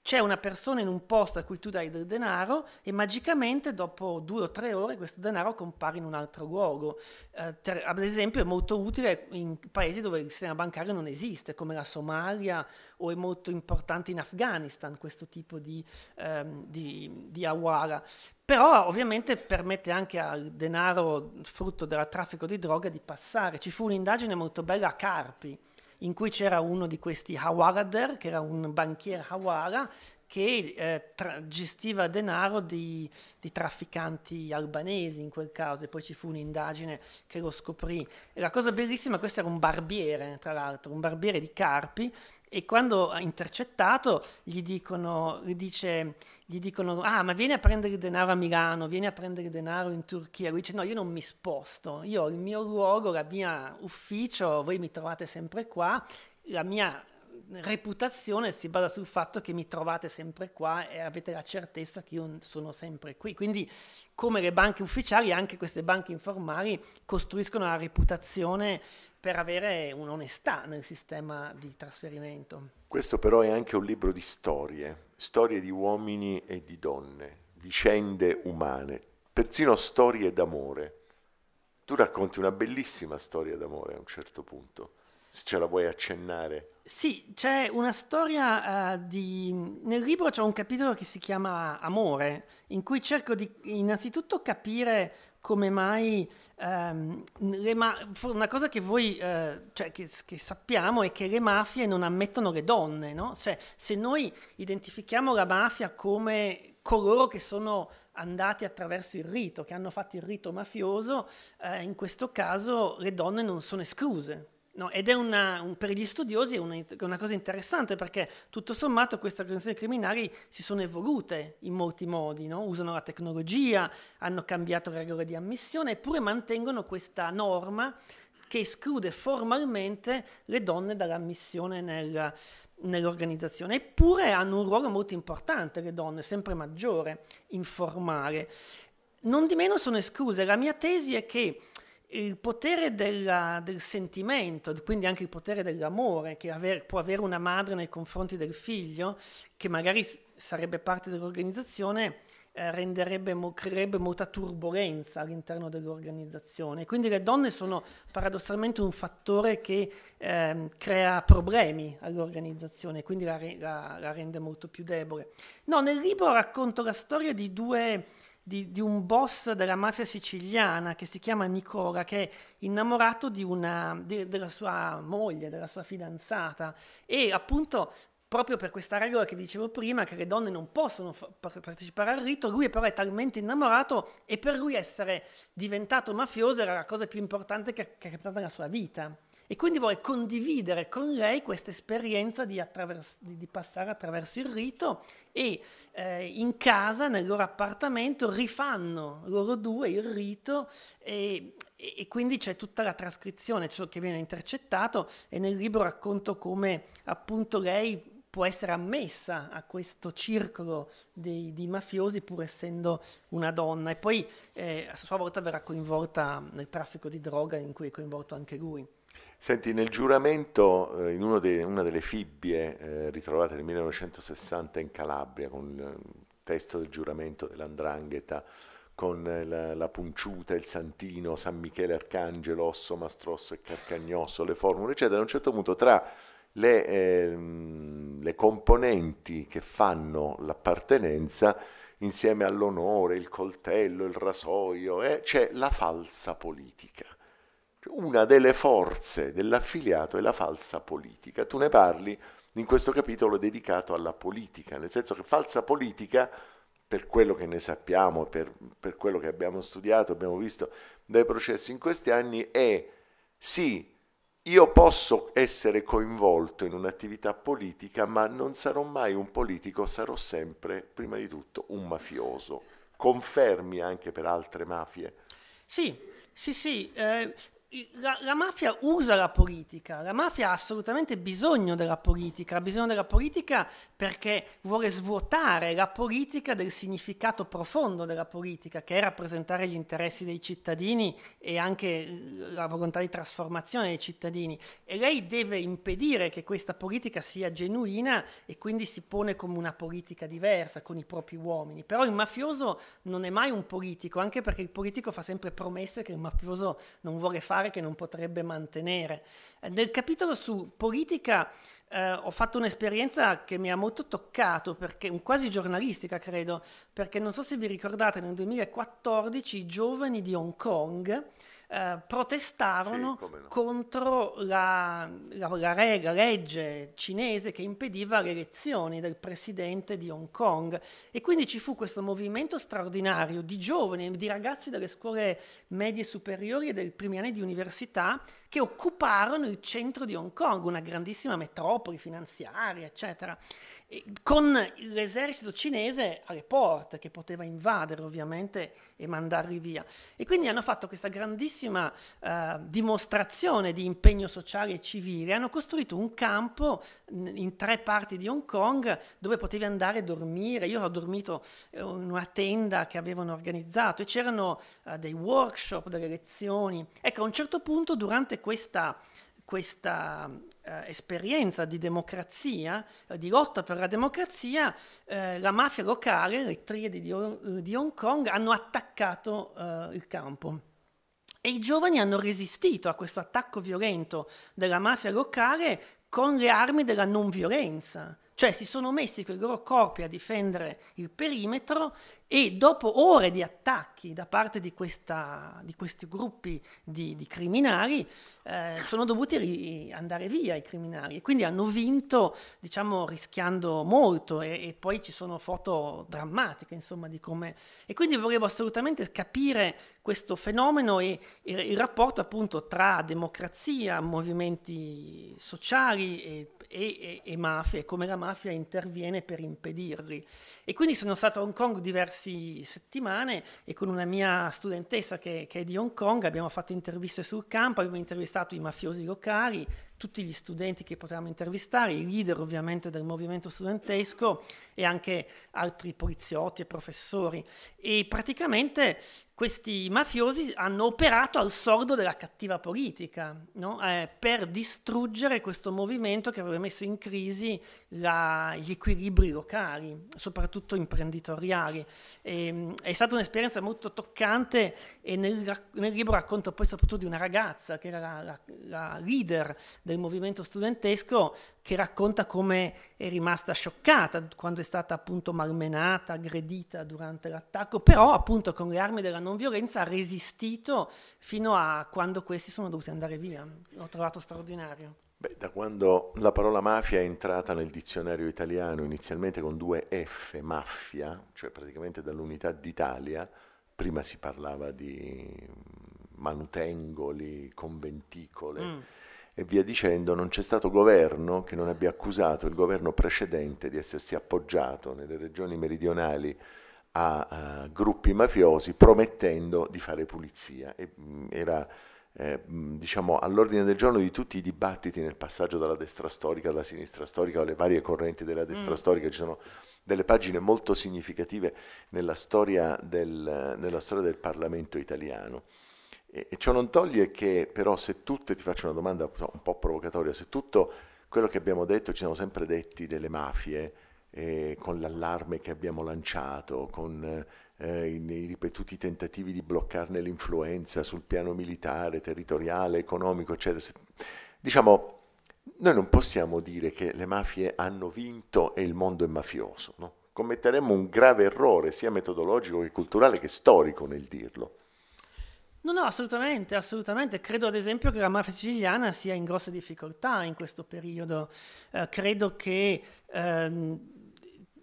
c'è una persona in un posto a cui tu dai del denaro e magicamente dopo due o tre ore questo denaro compare in un altro luogo. Eh, ter- ad esempio è molto utile in paesi dove il sistema bancario non esiste, come la Somalia o è molto importante in Afghanistan questo tipo di, ehm, di, di awara. Però ovviamente permette anche al denaro frutto del traffico di droga di passare. Ci fu un'indagine molto bella a Carpi in cui c'era uno di questi Hawarader, che era un banchiere Hawara, che eh, gestiva denaro di, di, trafficanti albanesi in quel caso e poi ci fu un'indagine che lo scoprì. E la cosa bellissima, questo era un barbiere, tra l'altro, un barbiere di Carpi e quando ha intercettato gli dicono, gli, dice, gli dicono, ah ma vieni a prendere denaro a Milano, vieni a prendere denaro in Turchia, lui dice no io non mi sposto, io ho il mio luogo, la mia ufficio, voi mi trovate sempre qua, la mia reputazione si basa sul fatto che mi trovate sempre qua e avete la certezza che io sono sempre qui. Quindi, come le banche ufficiali, anche queste banche informali costruiscono la reputazione per avere un'onestà nel sistema di trasferimento. Questo però è anche un libro di storie, storie di uomini e di donne, vicende umane, persino storie d'amore. Tu racconti una bellissima storia d'amore a un certo punto se ce la vuoi accennare. Sì, c'è una storia uh, di... Nel libro c'è un capitolo che si chiama Amore, in cui cerco di innanzitutto capire come mai... Um, ma... Una cosa che voi, uh, cioè, che, che, sappiamo è che le mafie non ammettono le donne, no? Cioè, se noi identifichiamo la mafia come coloro che sono andati attraverso il rito, che hanno fatto il rito mafioso, uh, in questo caso le donne non sono escluse. No, ed è una, un, per gli studiosi è una, una, cosa interessante perché tutto sommato queste organizzazioni criminali si sono evolute in molti modi, no? usano la tecnologia, hanno cambiato regole di ammissione, eppure mantengono questa norma che esclude formalmente le donne dall'ammissione nel, nell'organizzazione, eppure hanno un ruolo molto importante le donne, sempre maggiore, informale. Non di meno sono escluse. La mia tesi è che il potere della, del sentimento, quindi anche il potere dell'amore che aver, può avere una madre nei confronti del figlio, che magari sarebbe parte dell'organizzazione, eh, renderebbe, mo, creerebbe molta turbolenza all'interno dell'organizzazione. Quindi le donne sono paradossalmente un fattore che eh, crea problemi all'organizzazione, quindi la, la, la rende molto più debole. No, nel libro racconto la storia di due di, di, un boss della mafia siciliana che si chiama Nicola, che è innamorato una, di, della sua moglie, della sua fidanzata e appunto proprio per questa regola che dicevo prima, che le donne non possono fa- partecipare al rito, lui però è talmente innamorato e per lui essere diventato mafioso era la cosa più importante che, che è capitata nella sua vita. E quindi vuole condividere con lei questa esperienza di, di passare attraverso il rito e eh, in casa, nel loro appartamento, rifanno loro due il rito e, e quindi c'è tutta la trascrizione, ciò che viene intercettato e nel libro racconto come appunto lei può essere ammessa a questo circolo dei, di mafiosi pur essendo una donna e poi eh, a sua volta verrà coinvolta nel traffico di droga in cui è coinvolto anche lui. Senti, nel giuramento, eh, in de, una delle fibbie eh, ritrovate nel 1960 in Calabria, con il eh, testo del giuramento dell'Andrangheta, con eh, la, la, punciuta, il santino, San Michele Arcangelo, Osso Mastrosso e Carcagnosso, le formule, eccetera, a un certo punto tra le, eh, le componenti che fanno l'appartenenza, insieme all'onore, il coltello, il rasoio, eh, c'è la falsa politica una delle forze dell'affiliato è la falsa politica. Tu ne parli in questo capitolo dedicato alla politica, nel senso che falsa politica, per quello che ne sappiamo, per, per quello che abbiamo studiato, abbiamo visto dai processi in questi anni, è sì, io posso essere coinvolto in un'attività politica, ma non sarò mai un politico, sarò sempre, prima di tutto, un mafioso. Confermi anche per altre mafie? Sì, sì, sì. Eh la, la, mafia usa la politica, la mafia ha assolutamente bisogno della politica, ha bisogno della politica perché vuole svuotare la politica del significato profondo della politica, che è rappresentare gli interessi dei cittadini e anche la volontà di trasformazione dei cittadini. E lei deve impedire che questa politica sia genuina e quindi si pone come una politica diversa, con i propri uomini. Però il mafioso non è mai un politico, anche perché il politico fa sempre promesse che il mafioso non vuole fare fare che non potrebbe mantenere. Eh, nel capitolo su politica eh, ho fatto un'esperienza che mi ha molto toccato, perché, quasi giornalistica credo, perché non so se vi ricordate, nel 2014 i giovani di Hong Kong eh, protestarono sì, no. contro la, la, la, rega, legge cinese che impediva le elezioni del presidente di Hong Kong e quindi ci fu questo movimento straordinario di giovani, di ragazzi delle scuole medie superiori e dei primi anni di università che occuparono il centro di Hong Kong, una grandissima metropoli finanziaria, eccetera, con l'esercito cinese alle porte che poteva invadere ovviamente e mandarli via. E quindi hanno fatto questa grandissima eh, dimostrazione di impegno sociale e civile, hanno costruito un campo in tre parti di Hong Kong dove potevi andare a dormire. Io ho dormito in una tenda che avevano organizzato e c'erano eh, dei workshop, delle lezioni. Ecco, a un certo punto durante questa, questa eh, esperienza di democrazia, eh, di lotta per la democrazia, eh, la mafia locale, le triadi di, eh, di, Hong Kong, hanno attaccato eh, il campo. E i giovani hanno resistito a questo attacco violento della mafia locale con le armi della non violenza. Cioè si sono messi con i loro corpi a difendere il perimetro e dopo ore di attacchi da parte di, questa, di questi gruppi di, di criminali, eh, sono dovuti ri- andare via i criminali e quindi hanno vinto, diciamo, rischiando molto e, e poi ci sono foto drammatiche, insomma, di come... E quindi volevo assolutamente capire questo fenomeno e, e il rapporto appunto tra democrazia, movimenti sociali e, e, e mafie, e come la mafia interviene per impedirli. E quindi sono stato a Hong Kong diversi diverse settimane e con una mia studentessa che, che, è di Hong Kong abbiamo fatto interviste sul campo, abbiamo intervistato i mafiosi locali, tutti gli studenti che potevamo intervistare, i leader ovviamente del movimento studentesco e anche altri poliziotti e professori. E praticamente questi mafiosi hanno operato al sordo della cattiva politica no? eh, per distruggere questo movimento che aveva messo in crisi la, gli equilibri locali, soprattutto imprenditoriali. E, ehm, è stata un'esperienza molto toccante e nel, nel, libro racconto poi soprattutto di una ragazza che era la, la, la leader del movimento studentesco che racconta come è rimasta scioccata quando è stata appunto malmenata, aggredita durante l'attacco, però appunto con le armi della non violenza ha resistito fino a quando questi sono dovuti andare via. L'ho trovato straordinario. Beh, da quando la parola mafia è entrata nel dizionario italiano, inizialmente con due F, mafia, cioè praticamente dall'unità d'Italia, prima si parlava di manutengoli, conventicole. Mm e via dicendo, non c'è stato governo che non abbia accusato il governo precedente di essersi appoggiato nelle regioni meridionali a, uh, gruppi mafiosi promettendo di fare pulizia. E, mh, era eh, diciamo, all'ordine del giorno di tutti i dibattiti nel passaggio dalla destra storica alla sinistra storica, alle varie correnti della destra mm. storica, ci sono delle pagine molto significative nella storia del, nella storia del Parlamento italiano. E ciò non toglie che però se tutte, ti faccio una domanda un po' provocatoria, se tutto quello che abbiamo detto, ci siamo sempre detti delle mafie, eh, con l'allarme che abbiamo lanciato, con eh, i, i ripetuti tentativi di bloccarne l'influenza sul piano militare, territoriale, economico, eccetera, se, diciamo, noi non possiamo dire che le mafie hanno vinto e il mondo è mafioso, no? commetteremmo un grave errore sia metodologico che culturale che storico nel dirlo. No, no, assolutamente, assolutamente. Credo ad esempio che la mafia siciliana sia in grosse difficoltà in questo periodo. Eh, credo che ehm,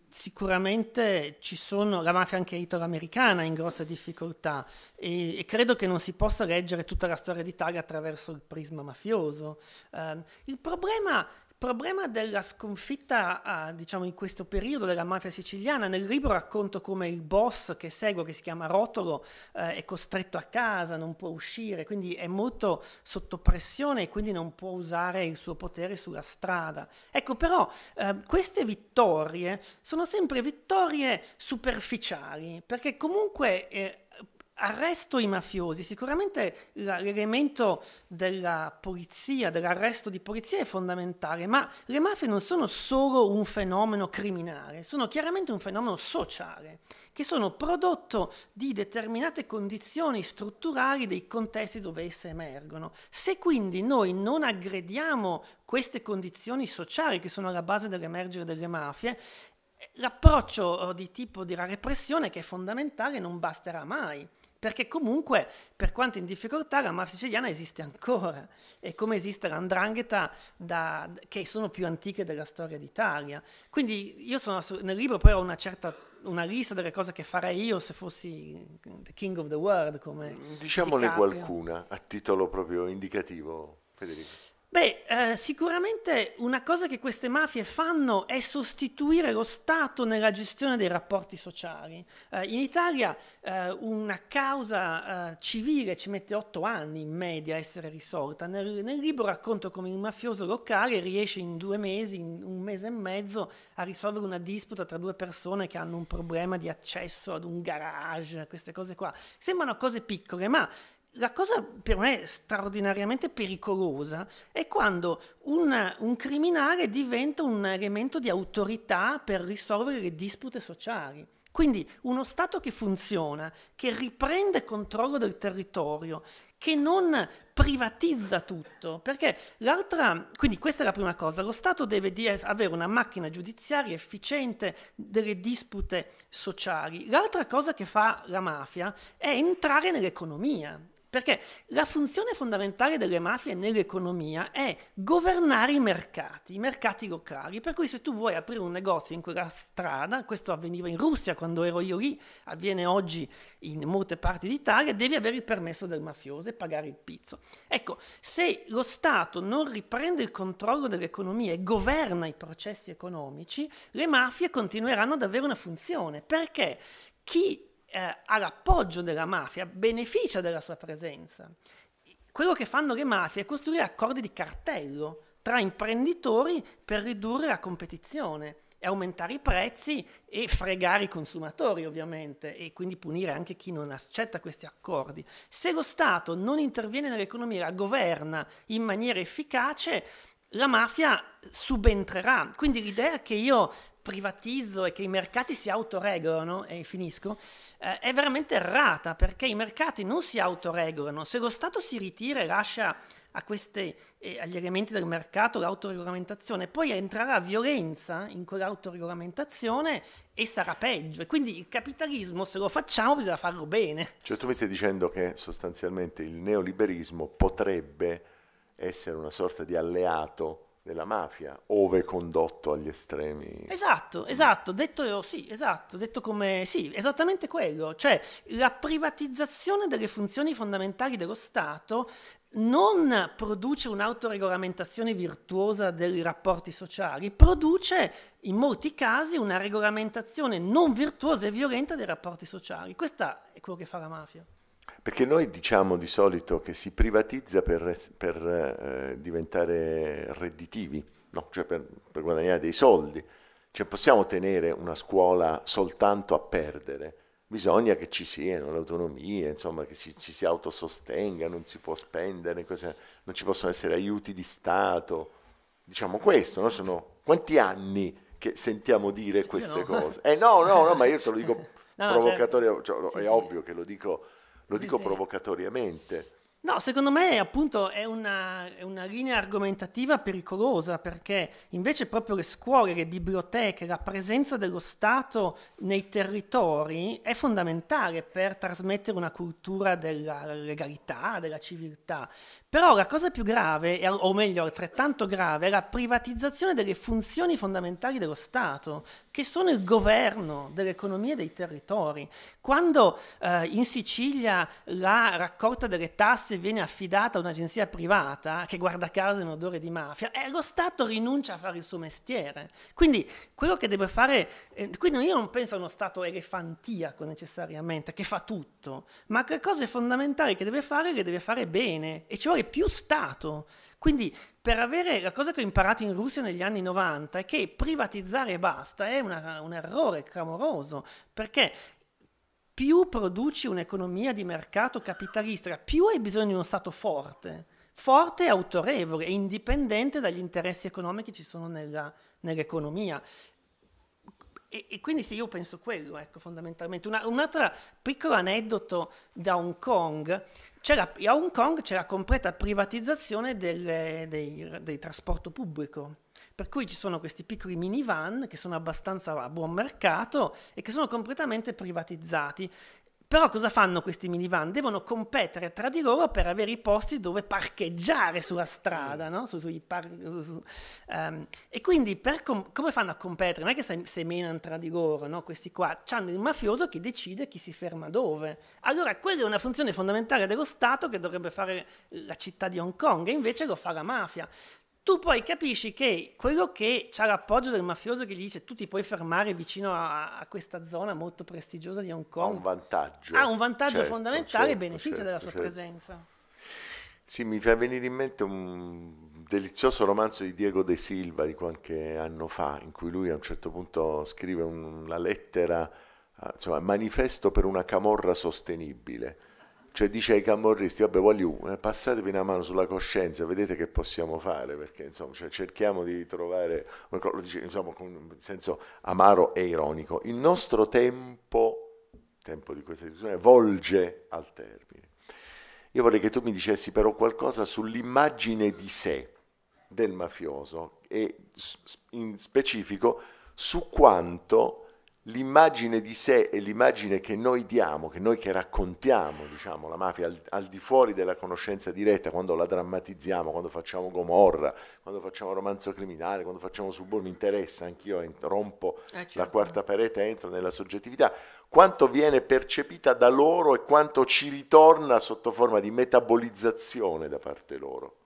sicuramente ci sono la mafia anche italo-americana in grosse difficoltà e, e, credo che non si possa leggere tutta la storia d'Italia attraverso il prisma mafioso. Eh, il problema problema della sconfitta, ah, diciamo, in questo periodo della mafia siciliana, nel libro racconto come il boss che seguo, che si chiama Rotolo, eh, è costretto a casa, non può uscire, quindi è molto sotto pressione e quindi non può usare il suo potere sulla strada. Ecco, però eh, queste vittorie sono sempre vittorie superficiali, perché comunque... Eh, arresto i mafiosi, sicuramente l'elemento della polizia, dell'arresto di polizia è fondamentale, ma le mafie non sono solo un fenomeno criminale, sono chiaramente un fenomeno sociale, che sono prodotto di determinate condizioni strutturali dei contesti dove esse emergono. Se quindi noi non aggrediamo queste condizioni sociali che sono alla base dell'emergere delle mafie, eh, L'approccio oh, di tipo della repressione, che è fondamentale, non basterà mai perché comunque, per quanto in difficoltà, la mafia siciliana esiste ancora, e come esiste l'andrangheta, da, che sono più antiche della storia d'Italia. Quindi io sono, nel libro poi ho una certa una lista delle cose che farei io se fossi the king of the world. Come Diciamone qualcuna a titolo proprio indicativo, Federico. Beh, eh, sicuramente una cosa che queste mafie fanno è sostituire lo Stato nella gestione dei rapporti sociali. Eh, in Italia eh, una causa eh, civile ci mette otto anni in media a essere risolta. Nel, nel, libro racconto come il mafioso locale riesce in due mesi, in un mese e mezzo, a risolvere una disputa tra due persone che hanno un problema di accesso ad un garage, queste cose qua. Sembrano cose piccole, ma la cosa per me straordinariamente pericolosa è quando un, un, criminale diventa un elemento di autorità per risolvere le dispute sociali. Quindi uno Stato che funziona, che riprende controllo del territorio, che non privatizza tutto, perché l'altra, quindi questa è la prima cosa, lo Stato deve avere una macchina giudiziaria efficiente delle dispute sociali. L'altra cosa che fa la mafia è entrare nell'economia, perché la funzione fondamentale delle mafie nell'economia è governare i mercati, i mercati locali. Per cui se tu vuoi aprire un negozio in quella strada, questo avveniva in Russia quando ero io lì, avviene oggi in molte parti d'Italia, devi avere il permesso del mafioso e pagare il pizzo. Ecco, se lo Stato non riprende il controllo dell'economia e governa i processi economici, le mafie continueranno ad avere una funzione. Perché? Chi eh, ha l'appoggio della mafia, beneficia della sua presenza. Quello che fanno le mafie è costruire accordi di cartello tra imprenditori per ridurre la competizione e aumentare i prezzi e fregare i consumatori ovviamente e quindi punire anche chi non accetta questi accordi. Se lo Stato non interviene nell'economia, la governa in maniera efficace, la mafia subentrerà. Quindi l'idea che io privatizzo e che i mercati si autoregolano, e finisco, eh, è veramente errata perché i mercati non si autoregolano. Se lo Stato si ritira e lascia queste, eh, agli elementi del mercato l'autoregolamentazione, poi entrerà violenza in quell'autoregolamentazione e sarà peggio. E quindi il capitalismo, se lo facciamo, bisogna farlo bene. Cioè tu mi stai dicendo che sostanzialmente il neoliberismo potrebbe essere una sorta di alleato della mafia, ove condotto agli estremi. Esatto, esatto, detto sì, esatto, detto come sì, esattamente quello, cioè la privatizzazione delle funzioni fondamentali dello Stato non produce un'autoregolamentazione virtuosa dei rapporti sociali, produce in molti casi una regolamentazione non virtuosa e violenta dei rapporti sociali. Questo è quello che fa la mafia. Perché noi diciamo di solito che si privatizza per, per eh, diventare redditivi, no? cioè per, per, guadagnare dei soldi. Cioè possiamo tenere una scuola soltanto a perdere, bisogna che ci siano le autonomie, insomma, che ci, ci si autosostenga, non si può spendere, cose, non ci possono essere aiuti di Stato. Diciamo questo, no? sono quanti anni che sentiamo dire queste no. cose? Eh no, no, no, ma io te lo dico no, cioè provocatorio, cioè, sì, è sì. ovvio che lo dico lo dico sì, provocatoriamente. No, secondo me appunto è una, è una, linea argomentativa pericolosa perché invece proprio le scuole, le biblioteche, la presenza dello Stato nei territori è fondamentale per trasmettere una cultura della legalità, della civiltà, però la cosa più grave, o meglio altrettanto grave, è la privatizzazione delle funzioni fondamentali dello Stato, che sono il governo dell'economia e dei territori. Quando eh, in Sicilia la raccolta delle tasse viene affidata a un'agenzia privata, che guarda caso è un odore di mafia, eh, lo Stato rinuncia a fare il suo mestiere. Quindi quello che deve fare, eh, quindi io non penso a uno Stato elefantiaco necessariamente, che fa tutto, ma che cose fondamentali che deve fare le deve fare bene e ci cioè vuole più Stato. Quindi per avere la cosa che ho imparato in Russia negli anni 90 è che privatizzare e basta è una, un errore clamoroso, perché più produci un'economia di mercato capitalista, più hai bisogno di uno Stato forte, forte e autorevole e indipendente dagli interessi economici che ci sono nella, nell'economia. E, e, quindi sì, io penso quello, ecco, fondamentalmente. Una, un altro piccolo aneddoto da Hong Kong c'era, a Hong Kong c'è la completa privatizzazione del, del, trasporto pubblico. Per cui ci sono questi piccoli minivan che sono abbastanza a buon mercato e che sono completamente privatizzati. Però cosa fanno questi minivan? Devono competere tra di loro per avere i posti dove parcheggiare sulla strada, mm. no? su, par- su, um, e quindi com- come fanno a competere? Non è che se, se menano tra di loro, no? questi qua, hanno il mafioso che decide chi si ferma dove. Allora quella è una funzione fondamentale dello Stato che dovrebbe fare la città di Hong Kong e invece lo fa la mafia tu poi capisci che quello che ha l'appoggio del mafioso che gli dice tu ti puoi fermare vicino a, a questa zona molto prestigiosa di Hong Kong ha un vantaggio, ha un vantaggio certo, fondamentale e certo, beneficio certo, della sua certo. presenza. Sì, mi fa venire in mente un delizioso romanzo di Diego De Silva di qualche anno fa, in cui lui a un certo punto scrive una lettera, eh, insomma, manifesto per una camorra sostenibile cioè dice ai camorristi, vabbè voglio, eh, passatevi una mano sulla coscienza, vedete che possiamo fare, perché insomma cioè, cerchiamo di trovare, lo dice insomma con un senso amaro e ironico, il nostro tempo, tempo di questa discussione, volge al termine. Io vorrei che tu mi dicessi però qualcosa sull'immagine di sé del mafioso e in specifico su quanto l'immagine di sé e l'immagine che noi diamo, che noi che raccontiamo, diciamo, la mafia al, al, di fuori della conoscenza diretta, quando la drammatizziamo, quando facciamo Gomorra, quando facciamo romanzo criminale, quando facciamo Subo mi interessa, anch'io rompo eh, certo. la quarta parete, entro nella soggettività, quanto viene percepita da loro e quanto ci ritorna sotto forma di metabolizzazione da parte loro.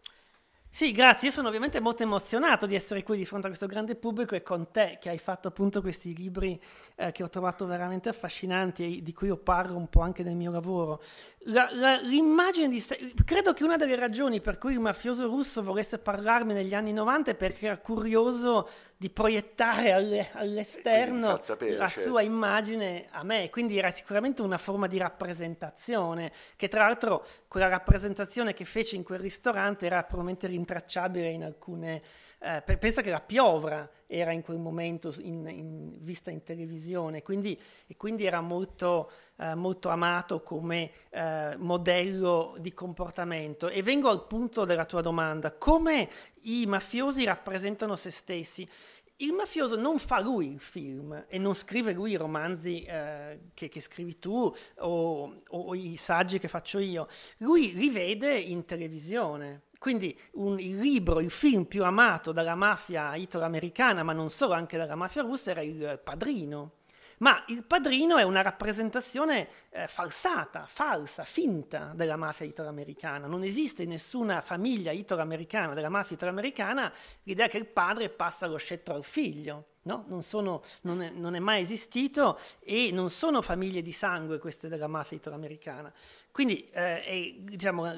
Sì, grazie. Io sono ovviamente molto emozionato di essere qui di fronte a questo grande pubblico e con te che hai fatto appunto questi libri eh, che ho trovato veramente affascinanti e di cui io parlo un po' anche nel mio lavoro. La, la, l'immagine di... Credo che una delle ragioni per cui il mafioso russo volesse parlarmi negli anni 90 è perché era curioso di proiettare alle, all'esterno sapere, la certo. sua immagine a me. Quindi era sicuramente una forma di rappresentazione, che tra l'altro quella rappresentazione che fece in quel ristorante era probabilmente rinforzata rintracciabile in alcune... Eh, pensa che la piovra era in quel momento in, in, vista in televisione quindi, e quindi era molto, eh, molto amato come eh, modello di comportamento. E vengo al punto della tua domanda, come i mafiosi rappresentano se stessi? Il mafioso non fa lui il film e non scrive lui i romanzi eh, che, che, scrivi tu o, o, o i saggi che faccio io, lui li vede in televisione quindi un, il libro, il film più amato dalla mafia italo-americana, ma non solo, anche dalla mafia russa, era Il Padrino. Ma Il Padrino è una rappresentazione eh, falsata, falsa, finta della mafia italo-americana. Non esiste in nessuna famiglia italo-americana, della mafia italo-americana, l'idea che il padre passa lo scettro al figlio. No? Non, sono, non, è, non, è, mai esistito e non sono famiglie di sangue queste della mafia italoamericana. Quindi eh, è, diciamo,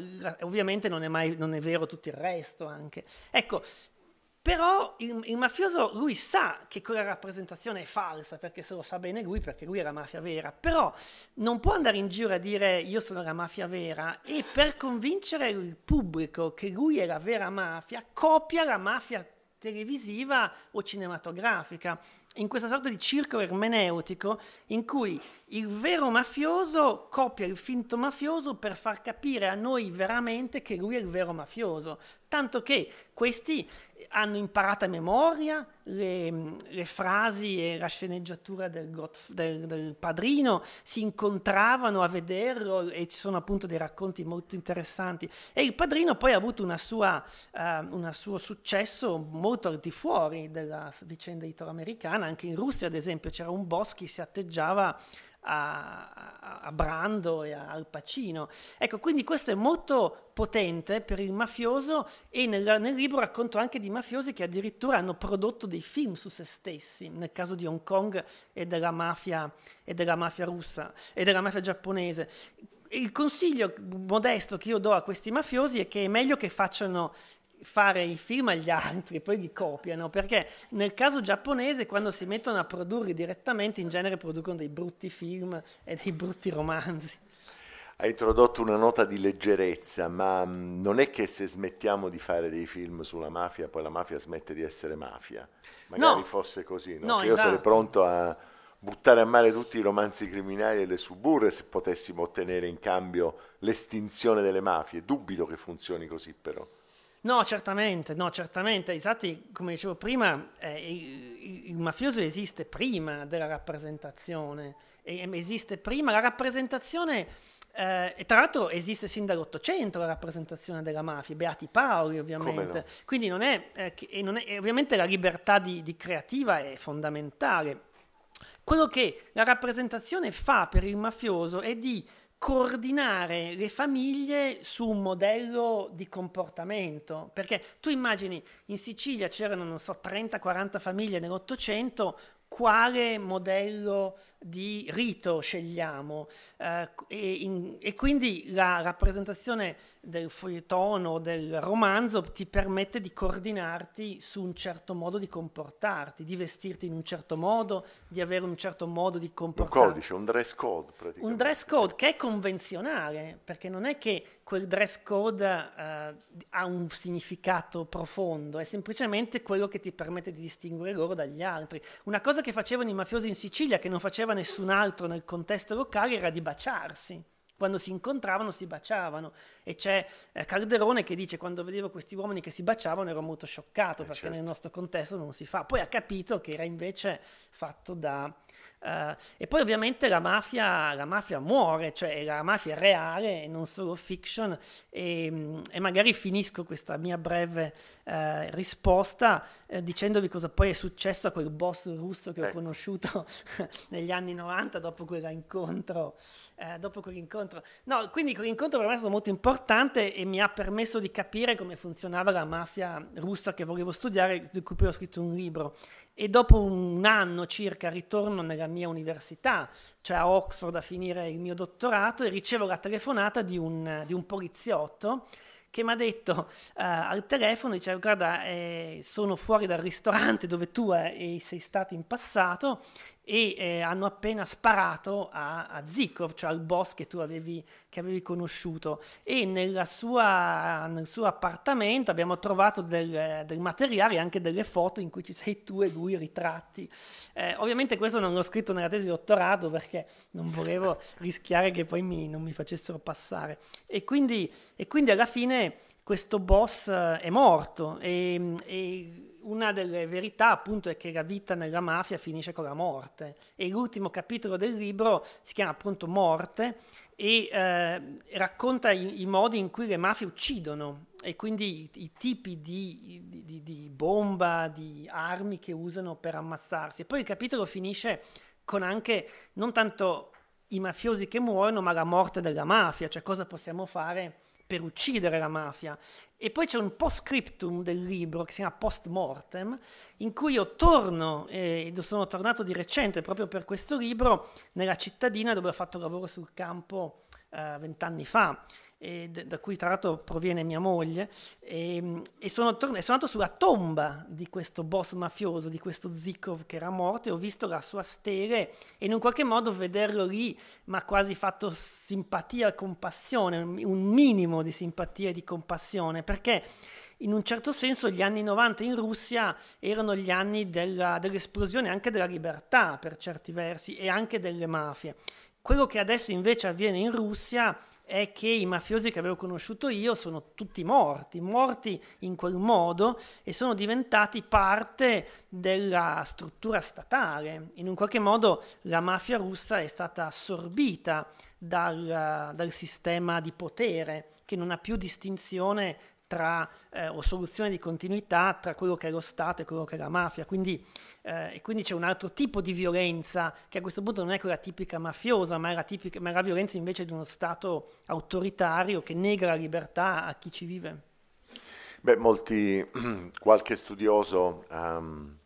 ovviamente non è, mai, non è vero tutto il resto anche. Ecco, però il, il, mafioso lui sa che quella rappresentazione è falsa, perché se lo sa bene lui, perché lui è la mafia vera, però non può andare in giro a dire io sono la mafia vera e per convincere il pubblico che lui è la vera mafia, copia la mafia televisiva o cinematografica in questa sorta di circolo ermeneutico in cui il vero mafioso copia il finto mafioso per far capire a noi veramente che lui è il vero mafioso, tanto che questi hanno imparato a memoria le, le frasi e la sceneggiatura del, Godf- del, del, padrino, si incontravano a vederlo e ci sono appunto dei racconti molto interessanti e il padrino poi ha avuto un eh, suo successo molto al di fuori della vicenda italo-americana strana, anche in Russia ad esempio c'era un boss che si atteggiava a, a Brando e a Al Pacino. Ecco, quindi questo è molto potente per il mafioso e nel, nel, libro racconto anche di mafiosi che addirittura hanno prodotto dei film su se stessi, nel caso di Hong Kong e della mafia, e della mafia russa e della mafia giapponese. Il consiglio modesto che io do a questi mafiosi è che è meglio che facciano fare i film agli altri, poi li copiano, perché nel caso giapponese quando si mettono a produrre direttamente in genere producono dei brutti film e dei brutti romanzi. Hai introdotto una nota di leggerezza, ma mm, non è che se smettiamo di fare dei film sulla mafia, poi la mafia smette di essere mafia. Magari no. fosse così, no? No, cioè, io esatto. sarei pronto a buttare a male tutti i romanzi criminali e le suburre se potessimo ottenere in cambio l'estinzione delle mafie. Dubito che funzioni così però. No, certamente, no, certamente. Esatti, come dicevo prima, eh, il, il, mafioso esiste prima della rappresentazione, e, esiste prima la rappresentazione, eh, e tra l'altro esiste sin dall'Ottocento la rappresentazione della mafia, Beati Paoli ovviamente. No? Quindi non è, eh, che, non è ovviamente la libertà di, di creativa è fondamentale. Quello che la rappresentazione fa per il mafioso è di coordinare le famiglie su un modello di comportamento. Perché tu immagini, in Sicilia c'erano, non so, 30-40 famiglie nell'Ottocento, quale modello di rito scegliamo eh, e, in, e, quindi la rappresentazione del feuilletono, del romanzo ti permette di coordinarti su un certo modo di comportarti, di vestirti in un certo modo, di avere un certo modo di comportarti. Un codice, un dress code praticamente. Un dress code sì. che è convenzionale, perché non è che quel dress code eh, ha un significato profondo, è semplicemente quello che ti permette di distinguere loro dagli altri. Una cosa che facevano i mafiosi in Sicilia, che non facevano faceva nessun altro nel contesto locale era di baciarsi. Quando si incontravano si baciavano e c'è eh, Calderone che dice quando vedevo questi uomini che si baciavano ero molto scioccato eh, perché certo. nel nostro contesto non si fa. Poi ha capito che era invece fatto da Uh, e poi ovviamente la mafia, la mafia, muore, cioè la mafia è reale e non solo fiction e, mm, e magari finisco questa mia breve uh, risposta uh, dicendovi cosa poi è successo a quel boss russo che ho ecco. conosciuto negli anni 90 dopo quell'incontro. dopo quell'incontro. No, quindi quell'incontro per me è stato molto importante e mi ha permesso di capire come funzionava la mafia russa che volevo studiare, di cui poi ho scritto un libro e dopo un anno circa ritorno nella mia università, cioè a Oxford a finire il mio dottorato e ricevo la telefonata di un, di un poliziotto che mi ha detto uh, al telefono, diceva guarda eh, sono fuori dal ristorante dove tu eh, sei stato in passato e eh, hanno appena sparato a, a Zikov, cioè al boss che tu avevi, che avevi conosciuto. E sua, nel suo appartamento abbiamo trovato del, eh, del, materiale, anche delle foto in cui ci sei tu e lui ritratti. Eh, ovviamente questo non l'ho scritto nella tesi di dottorato perché non volevo rischiare che poi mi, non mi facessero passare. E quindi, e quindi alla fine questo boss eh, è morto e, e una delle verità appunto è che la vita nella mafia finisce con la morte e l'ultimo capitolo del libro si chiama appunto Morte e eh, racconta i, i, modi in cui le mafie uccidono e quindi i, i tipi di, di, di, bomba, di armi che usano per ammazzarsi. E poi il capitolo finisce con anche non tanto i mafiosi che muoiono ma la morte della mafia, cioè cosa possiamo fare per uccidere la mafia e poi c'è un post scriptum del libro che si chiama Post Mortem, in cui io torno, eh, sono tornato di recente proprio per questo libro, nella cittadina dove ho fatto lavoro sul campo eh, vent'anni eh, fa da cui tra l'altro proviene mia moglie, e, ehm, e sono, torn- sono andato sulla tomba di questo boss mafioso, di questo Zikov che era morto, e ho visto la sua stele e in un qualche modo vederlo lì mi ha quasi fatto simpatia e compassione, un minimo di simpatia e di compassione, perché in un certo senso gli anni 90 in Russia erano gli anni della, dell'esplosione anche della libertà per certi versi e anche delle mafie. Quello che adesso invece avviene in Russia è che i mafiosi che avevo conosciuto io sono tutti morti, morti in quel modo e sono diventati parte della struttura statale. In un qualche modo la mafia russa è stata assorbita dal, dal sistema di potere che non ha più distinzione tra, eh, o soluzione di continuità tra quello che è lo Stato e quello che è la mafia. Quindi, eh, quindi c'è un altro tipo di violenza che a questo punto non è quella tipica mafiosa, ma è la, tipica, ma è la violenza invece di uno Stato autoritario che nega la libertà a chi ci vive. Beh, molti, qualche studioso, um,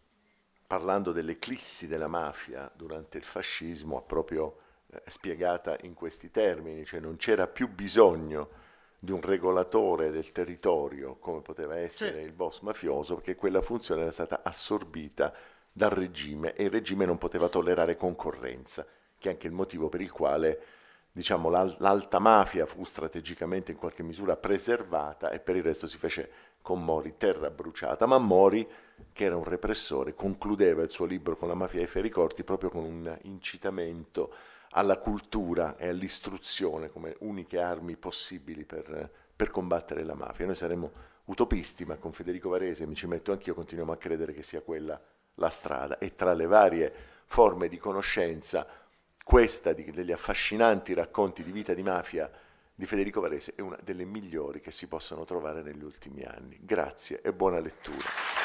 parlando dell'eclissi della mafia durante il fascismo, ha proprio eh, spiegata in questi termini, cioè non c'era più bisogno di un regolatore del territorio come poteva essere sì. il boss mafioso, perché quella funzione era stata assorbita dal regime e il regime non poteva tollerare concorrenza, che è anche il motivo per il quale diciamo, l'alta mafia fu strategicamente in qualche misura preservata e per il resto si fece con Mori terra bruciata, ma Mori, che era un repressore, concludeva il suo libro con la mafia ai ferri corti proprio con un incitamento alla cultura e all'istruzione come uniche armi possibili per, per combattere la mafia. Noi saremmo utopisti, ma con Federico Varese, mi ci metto anch'io, continuiamo a credere che sia quella la strada. E tra le varie forme di conoscenza, questa di, degli affascinanti racconti di vita di mafia di Federico Varese è una delle migliori che si possono trovare negli ultimi anni. Grazie e buona lettura.